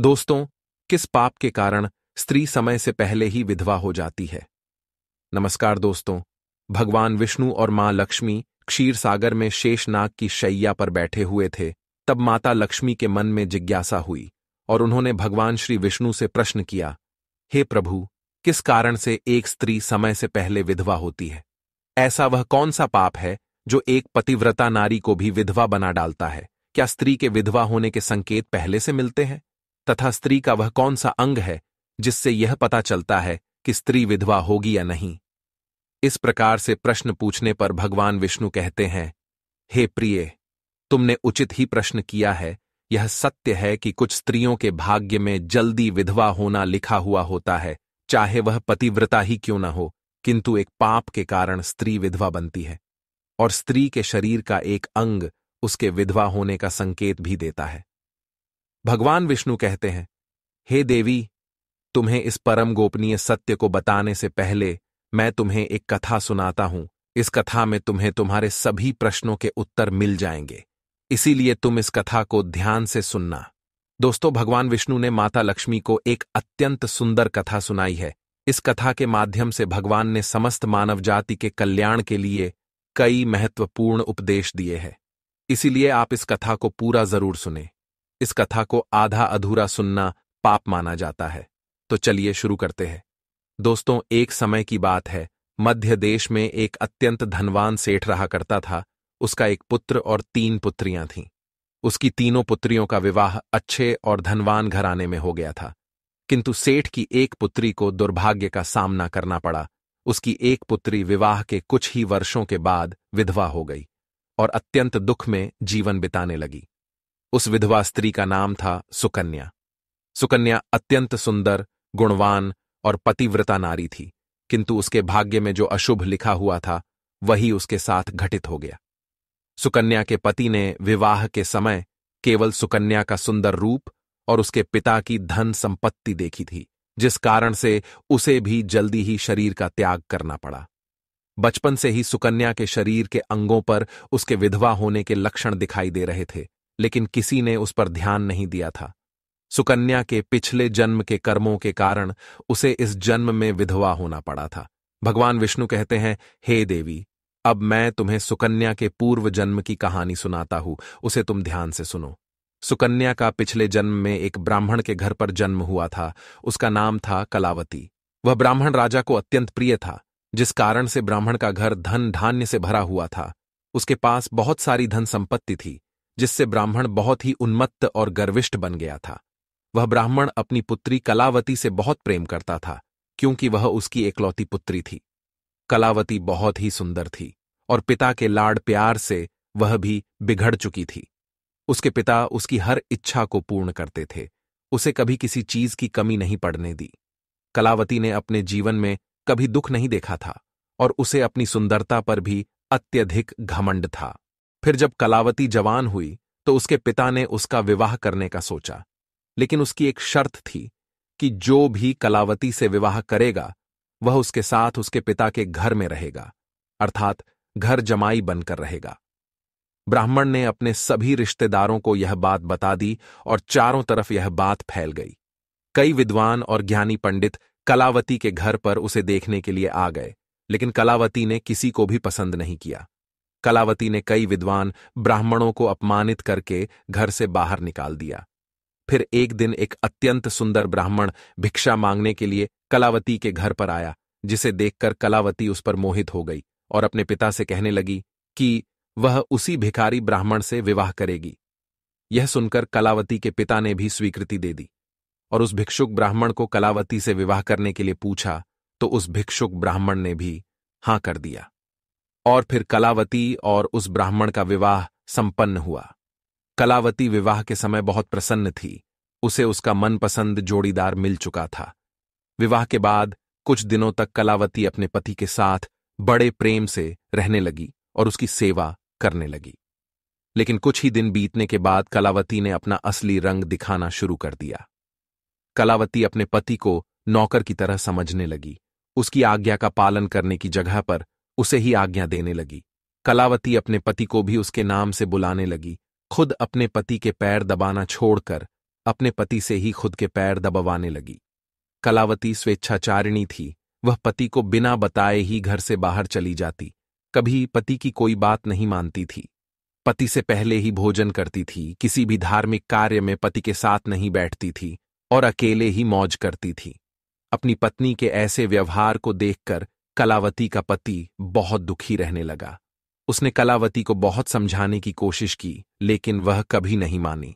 दोस्तों किस पाप के कारण स्त्री समय से पहले ही विधवा हो जाती है नमस्कार दोस्तों भगवान विष्णु और मां लक्ष्मी क्षीर सागर में शेषनाग की शैया पर बैठे हुए थे तब माता लक्ष्मी के मन में जिज्ञासा हुई और उन्होंने भगवान श्री विष्णु से प्रश्न किया हे प्रभु किस कारण से एक स्त्री समय से पहले विधवा होती है ऐसा वह कौन सा पाप है जो एक पतिव्रता नारी को भी विधवा बना डालता है क्या स्त्री के विधवा होने के संकेत पहले से मिलते हैं तथा स्त्री का वह कौन सा अंग है जिससे यह पता चलता है कि स्त्री विधवा होगी या नहीं इस प्रकार से प्रश्न पूछने पर भगवान विष्णु कहते हैं हे प्रिय तुमने उचित ही प्रश्न किया है यह सत्य है कि कुछ स्त्रियों के भाग्य में जल्दी विधवा होना लिखा हुआ होता है चाहे वह पतिव्रता ही क्यों न हो किंतु एक पाप के कारण स्त्री विधवा बनती है और स्त्री के शरीर का एक अंग उसके विधवा होने का संकेत भी देता है भगवान विष्णु कहते हैं हे देवी तुम्हें इस परम गोपनीय सत्य को बताने से पहले मैं तुम्हें एक कथा सुनाता हूं इस कथा में तुम्हें तुम्हारे सभी प्रश्नों के उत्तर मिल जाएंगे इसीलिए तुम इस कथा को ध्यान से सुनना दोस्तों भगवान विष्णु ने माता लक्ष्मी को एक अत्यंत सुंदर कथा सुनाई है इस कथा के माध्यम से भगवान ने समस्त मानव जाति के कल्याण के लिए कई महत्वपूर्ण उपदेश दिए हैं इसीलिए आप इस कथा को पूरा जरूर सुने इस कथा को आधा अधूरा सुनना पाप माना जाता है तो चलिए शुरू करते हैं दोस्तों एक समय की बात है मध्य देश में एक अत्यंत धनवान सेठ रहा करता था उसका एक पुत्र और तीन पुत्रियां थीं उसकी तीनों पुत्रियों का विवाह अच्छे और धनवान घराने में हो गया था किंतु सेठ की एक पुत्री को दुर्भाग्य का सामना करना पड़ा उसकी एक पुत्री विवाह के कुछ ही वर्षों के बाद विधवा हो गई और अत्यंत दुख में जीवन बिताने लगी उस विधवा स्त्री का नाम था सुकन्या सुकन्या अत्यंत सुंदर गुणवान और पतिव्रता नारी थी किंतु उसके भाग्य में जो अशुभ लिखा हुआ था वही उसके साथ घटित हो गया सुकन्या के पति ने विवाह के समय केवल सुकन्या का सुंदर रूप और उसके पिता की धन संपत्ति देखी थी जिस कारण से उसे भी जल्दी ही शरीर का त्याग करना पड़ा बचपन से ही सुकन्या के शरीर के अंगों पर उसके विधवा होने के लक्षण दिखाई दे रहे थे लेकिन किसी ने उस पर ध्यान नहीं दिया था सुकन्या के पिछले जन्म के कर्मों के कारण उसे इस जन्म में विधवा होना पड़ा था भगवान विष्णु कहते हैं हे देवी अब मैं तुम्हें सुकन्या के पूर्व जन्म की कहानी सुनाता हूं उसे तुम ध्यान से सुनो सुकन्या का पिछले जन्म में एक ब्राह्मण के घर पर जन्म हुआ था उसका नाम था कलावती वह ब्राह्मण राजा को अत्यंत प्रिय था जिस कारण से ब्राह्मण का घर धन धान्य से भरा हुआ था उसके पास बहुत सारी धन संपत्ति थी जिससे ब्राह्मण बहुत ही उन्मत्त और गर्विष्ट बन गया था वह ब्राह्मण अपनी पुत्री कलावती से बहुत प्रेम करता था क्योंकि वह उसकी एकलौती पुत्री थी कलावती बहुत ही सुंदर थी और पिता के लाड प्यार से वह भी बिगड़ चुकी थी उसके पिता उसकी हर इच्छा को पूर्ण करते थे उसे कभी किसी चीज की कमी नहीं पड़ने दी कलावती ने अपने जीवन में कभी दुख नहीं देखा था और उसे अपनी सुंदरता पर भी अत्यधिक घमंड था फिर जब कलावती जवान हुई तो उसके पिता ने उसका विवाह करने का सोचा लेकिन उसकी एक शर्त थी कि जो भी कलावती से विवाह करेगा वह उसके साथ उसके पिता के घर में रहेगा अर्थात घर जमाई बनकर रहेगा ब्राह्मण ने अपने सभी रिश्तेदारों को यह बात बता दी और चारों तरफ यह बात फैल गई कई विद्वान और ज्ञानी पंडित कलावती के घर पर उसे देखने के लिए आ गए लेकिन कलावती ने किसी को भी पसंद नहीं किया कलावती ने कई विद्वान ब्राह्मणों को अपमानित करके घर से बाहर निकाल दिया फिर एक दिन एक अत्यंत सुंदर ब्राह्मण भिक्षा मांगने के लिए कलावती के घर पर आया जिसे देखकर कलावती उस पर मोहित हो गई और अपने पिता से कहने लगी कि वह उसी भिखारी ब्राह्मण से विवाह करेगी यह सुनकर कलावती के पिता ने भी स्वीकृति दे दी और उस भिक्षुक ब्राह्मण को कलावती से विवाह करने के लिए पूछा तो उस भिक्षुक ब्राह्मण ने भी हां कर दिया और फिर कलावती और उस ब्राह्मण का विवाह संपन्न हुआ कलावती विवाह के समय बहुत प्रसन्न थी उसे उसका मनपसंद जोड़ीदार मिल चुका था विवाह के बाद कुछ दिनों तक कलावती अपने पति के साथ बड़े प्रेम से रहने लगी और उसकी सेवा करने लगी लेकिन कुछ ही दिन बीतने के बाद कलावती ने अपना असली रंग दिखाना शुरू कर दिया कलावती अपने पति को नौकर की तरह समझने लगी उसकी आज्ञा का पालन करने की जगह पर उसे ही आज्ञा देने लगी कलावती अपने पति को भी उसके नाम से बुलाने लगी खुद अपने पति के पैर दबाना छोड़कर अपने पति से ही खुद के पैर दबवाने लगी कलावती स्वेच्छाचारिणी थी वह पति को बिना बताए ही घर से बाहर चली जाती कभी पति की कोई बात नहीं मानती थी पति से पहले ही भोजन करती थी किसी भी धार्मिक कार्य में पति के साथ नहीं बैठती थी और अकेले ही मौज करती थी अपनी पत्नी के ऐसे व्यवहार को देखकर कलावती का पति बहुत दुखी रहने लगा उसने कलावती को बहुत समझाने की कोशिश की लेकिन वह कभी नहीं मानी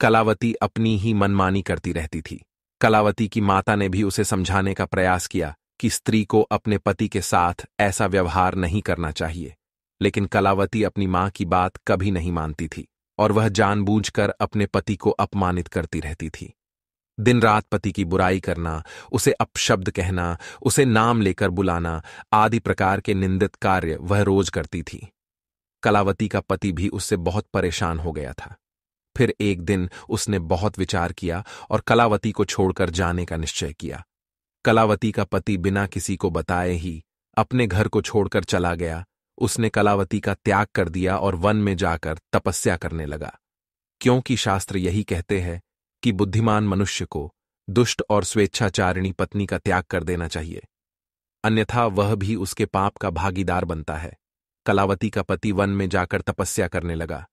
कलावती अपनी ही मनमानी करती रहती थी कलावती की माता ने भी उसे समझाने का प्रयास किया कि स्त्री को अपने पति के साथ ऐसा व्यवहार नहीं करना चाहिए लेकिन कलावती अपनी मां की बात कभी नहीं मानती थी और वह जानबूझकर अपने पति को अपमानित करती रहती थी दिन रात पति की बुराई करना उसे अपशब्द कहना उसे नाम लेकर बुलाना आदि प्रकार के निंदित कार्य वह रोज करती थी कलावती का पति भी उससे बहुत परेशान हो गया था फिर एक दिन उसने बहुत विचार किया और कलावती को छोड़कर जाने का निश्चय किया कलावती का पति बिना किसी को बताए ही अपने घर को छोड़कर चला गया उसने कलावती का त्याग कर दिया और वन में जाकर तपस्या करने लगा क्योंकि शास्त्र यही कहते हैं कि बुद्धिमान मनुष्य को दुष्ट और स्वेच्छाचारिणी पत्नी का त्याग कर देना चाहिए अन्यथा वह भी उसके पाप का भागीदार बनता है कलावती का पति वन में जाकर तपस्या करने लगा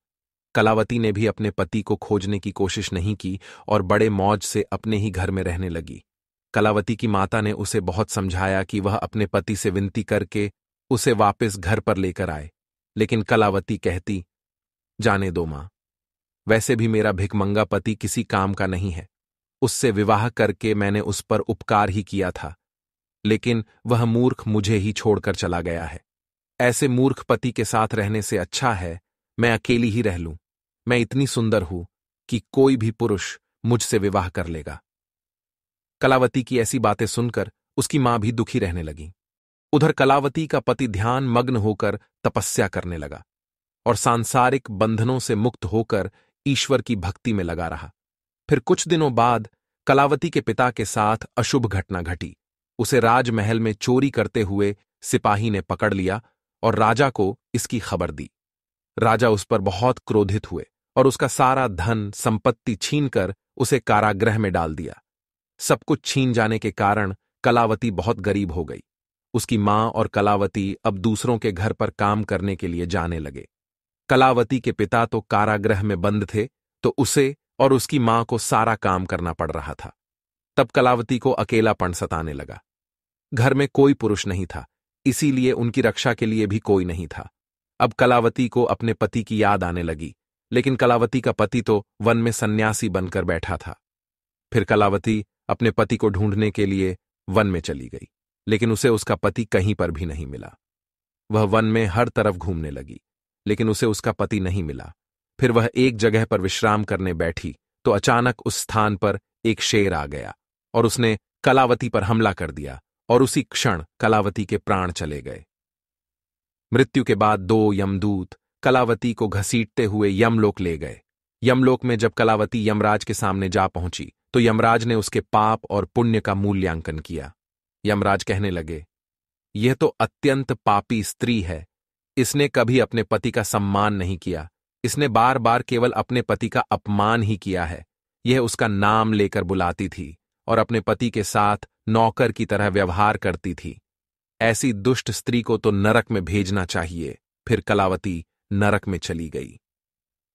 कलावती ने भी अपने पति को खोजने की कोशिश नहीं की और बड़े मौज से अपने ही घर में रहने लगी कलावती की माता ने उसे बहुत समझाया कि वह अपने पति से विनती करके उसे वापस घर पर लेकर आए लेकिन कलावती कहती जाने दो मां वैसे भी मेरा भिकमंगा पति किसी काम का नहीं है उससे विवाह करके मैंने उस पर उपकार ही किया था लेकिन वह मूर्ख मुझे ही छोड़कर चला गया है ऐसे मूर्ख पति के साथ रहने से अच्छा है मैं अकेली ही रह लूं मैं इतनी सुंदर हूं कि कोई भी पुरुष मुझसे विवाह कर लेगा कलावती की ऐसी बातें सुनकर उसकी मां भी दुखी रहने लगी उधर कलावती का पति ध्यान मग्न होकर तपस्या करने लगा और सांसारिक बंधनों से मुक्त होकर ईश्वर की भक्ति में लगा रहा फिर कुछ दिनों बाद कलावती के पिता के साथ अशुभ घटना घटी उसे राजमहल में चोरी करते हुए सिपाही ने पकड़ लिया और राजा को इसकी खबर दी राजा उस पर बहुत क्रोधित हुए और उसका सारा धन संपत्ति छीनकर उसे कारागृह में डाल दिया सब कुछ छीन जाने के कारण कलावती बहुत गरीब हो गई उसकी मां और कलावती अब दूसरों के घर पर काम करने के लिए जाने लगे कलावती के पिता तो कारागृह में बंद थे तो उसे और उसकी मां को सारा काम करना पड़ रहा था तब कलावती को पण सताने लगा घर में कोई पुरुष नहीं था इसीलिए उनकी रक्षा के लिए भी कोई नहीं था अब कलावती को अपने पति की याद आने लगी लेकिन कलावती का पति तो वन में सन्यासी बनकर बैठा था फिर कलावती अपने पति को ढूंढने के लिए वन में चली गई लेकिन उसे उसका पति कहीं पर भी नहीं मिला वह वन में हर तरफ घूमने लगी लेकिन उसे उसका पति नहीं मिला फिर वह एक जगह पर विश्राम करने बैठी तो अचानक उस स्थान पर एक शेर आ गया और उसने कलावती पर हमला कर दिया और उसी क्षण कलावती के प्राण चले गए मृत्यु के बाद दो यमदूत कलावती को घसीटते हुए यमलोक ले गए यमलोक में जब कलावती यमराज के सामने जा पहुंची तो यमराज ने उसके पाप और पुण्य का मूल्यांकन किया यमराज कहने लगे यह तो अत्यंत पापी स्त्री है इसने कभी अपने पति का सम्मान नहीं किया इसने बार बार केवल अपने पति का अपमान ही किया है यह उसका नाम लेकर बुलाती थी और अपने पति के साथ नौकर की तरह व्यवहार करती थी ऐसी दुष्ट स्त्री को तो नरक में भेजना चाहिए फिर कलावती नरक में चली गई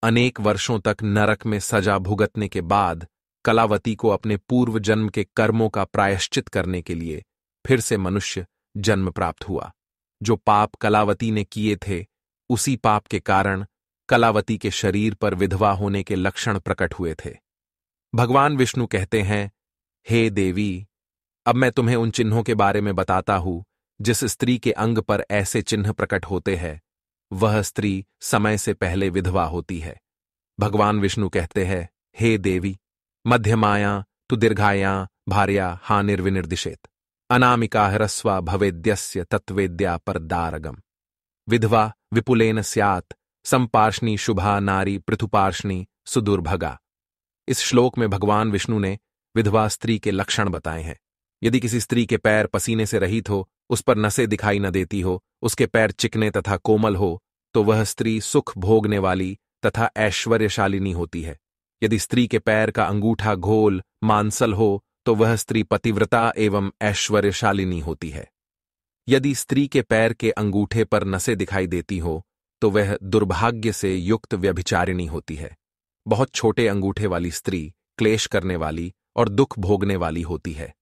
अनेक वर्षों तक नरक में सजा भुगतने के बाद कलावती को अपने पूर्व जन्म के कर्मों का प्रायश्चित करने के लिए फिर से मनुष्य जन्म प्राप्त हुआ जो पाप कलावती ने किए थे उसी पाप के कारण कलावती के शरीर पर विधवा होने के लक्षण प्रकट हुए थे भगवान विष्णु कहते हैं हे देवी अब मैं तुम्हें उन चिन्हों के बारे में बताता हूं जिस स्त्री के अंग पर ऐसे चिन्ह प्रकट होते हैं वह स्त्री समय से पहले विधवा होती है भगवान विष्णु कहते हैं हे देवी मध्यमाया तु दीर्घाया भार्या हानिर्विनिर्दिशेत अनामिका ह्रस्वा भवेद्यस्य तत्वेद्या परदारगम् विधवा विपुलेन स्यात संपार्षणी शुभा नारी पृथुपार्षणी सुदुर्भगा इस श्लोक में भगवान विष्णु ने विधवा स्त्री के लक्षण बताए हैं यदि किसी स्त्री के पैर पसीने से रहित हो उस पर नसें दिखाई न देती हो उसके पैर चिकने तथा कोमल हो तो वह स्त्री सुख भोगने वाली तथा ऐश्वर्यशालिनी होती है यदि स्त्री के पैर का अंगूठा घोल मांसल हो तो वह स्त्री पतिव्रता एवं ऐश्वर्यशालिनी होती है यदि स्त्री के पैर के अंगूठे पर नसें दिखाई देती हो तो वह दुर्भाग्य से युक्त व्यभिचारिणी होती है बहुत छोटे अंगूठे वाली स्त्री क्लेश करने वाली और दुख भोगने वाली होती है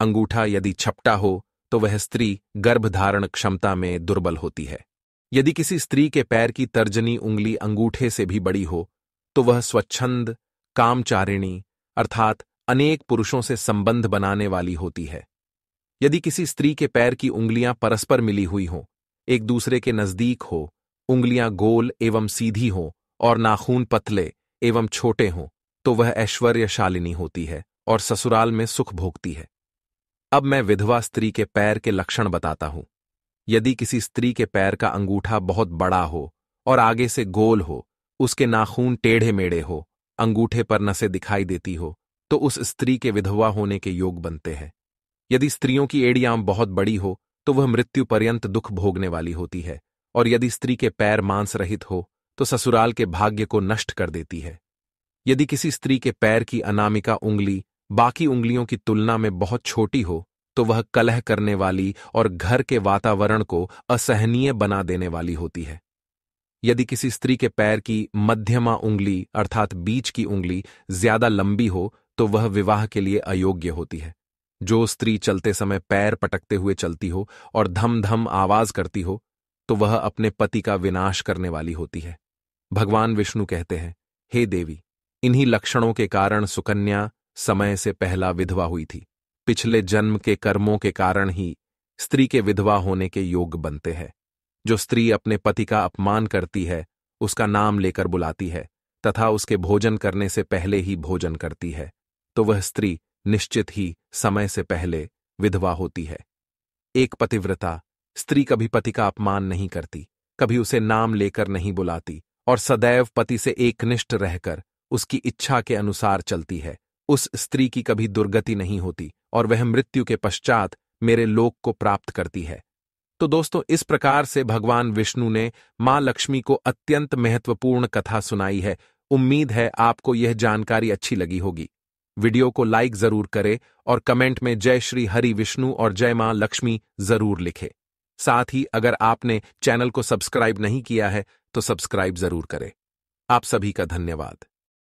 अंगूठा यदि छपटा हो तो वह स्त्री गर्भधारण क्षमता में दुर्बल होती है यदि किसी स्त्री के पैर की तर्जनी उंगली अंगूठे से भी बड़ी हो तो वह स्वच्छंद कामचारिणी अर्थात अनेक पुरुषों से संबंध बनाने वाली होती है यदि किसी स्त्री के पैर की उंगलियां परस्पर मिली हुई हों एक दूसरे के नजदीक हो उंगलियां गोल एवं सीधी हों और नाखून पतले एवं छोटे हों तो वह ऐश्वर्यशालिनी होती है और ससुराल में सुख भोगती है अब मैं विधवा स्त्री के पैर के लक्षण बताता हूं यदि किसी स्त्री के पैर का अंगूठा बहुत बड़ा हो और आगे से गोल हो उसके नाखून टेढ़े मेढ़े हो अंगूठे पर नसें दिखाई देती हो तो उस स्त्री के विधवा होने के योग बनते हैं यदि स्त्रियों की एड़ियाम बहुत बड़ी हो तो वह मृत्यु पर्यंत दुख भोगने वाली होती है और यदि स्त्री के पैर मांस रहित हो तो ससुराल के भाग्य को नष्ट कर देती है यदि किसी स्त्री के पैर की अनामिका उंगली बाकी उंगलियों की तुलना में बहुत छोटी हो तो वह कलह करने वाली और घर के वातावरण को असहनीय बना देने वाली होती है यदि किसी स्त्री के पैर की मध्यमा उंगली अर्थात बीच की उंगली ज्यादा लंबी हो तो वह विवाह के लिए अयोग्य होती है जो स्त्री चलते समय पैर पटकते हुए चलती हो और धम धम आवाज करती हो तो वह अपने पति का विनाश करने वाली होती है भगवान विष्णु कहते हैं हे देवी इन्हीं लक्षणों के कारण सुकन्या समय से पहला विधवा हुई थी पिछले जन्म के कर्मों के कारण ही स्त्री के विधवा होने के योग बनते हैं जो स्त्री अपने पति का अपमान करती है उसका नाम लेकर बुलाती है तथा उसके भोजन करने से पहले ही भोजन करती है तो वह स्त्री निश्चित ही समय से पहले विधवा होती है एक पतिव्रता स्त्री कभी पति का अपमान नहीं करती कभी उसे नाम लेकर नहीं बुलाती और सदैव पति से एकनिष्ठ रहकर उसकी इच्छा के अनुसार चलती है उस स्त्री की कभी दुर्गति नहीं होती और वह मृत्यु के पश्चात मेरे लोक को प्राप्त करती है तो दोस्तों इस प्रकार से भगवान विष्णु ने मां लक्ष्मी को अत्यंत महत्वपूर्ण कथा सुनाई है उम्मीद है आपको यह जानकारी अच्छी लगी होगी वीडियो को लाइक जरूर करें और कमेंट में जय श्री हरि विष्णु और जय मां लक्ष्मी जरूर लिखें साथ ही अगर आपने चैनल को सब्सक्राइब नहीं किया है तो सब्सक्राइब जरूर करें आप सभी का धन्यवाद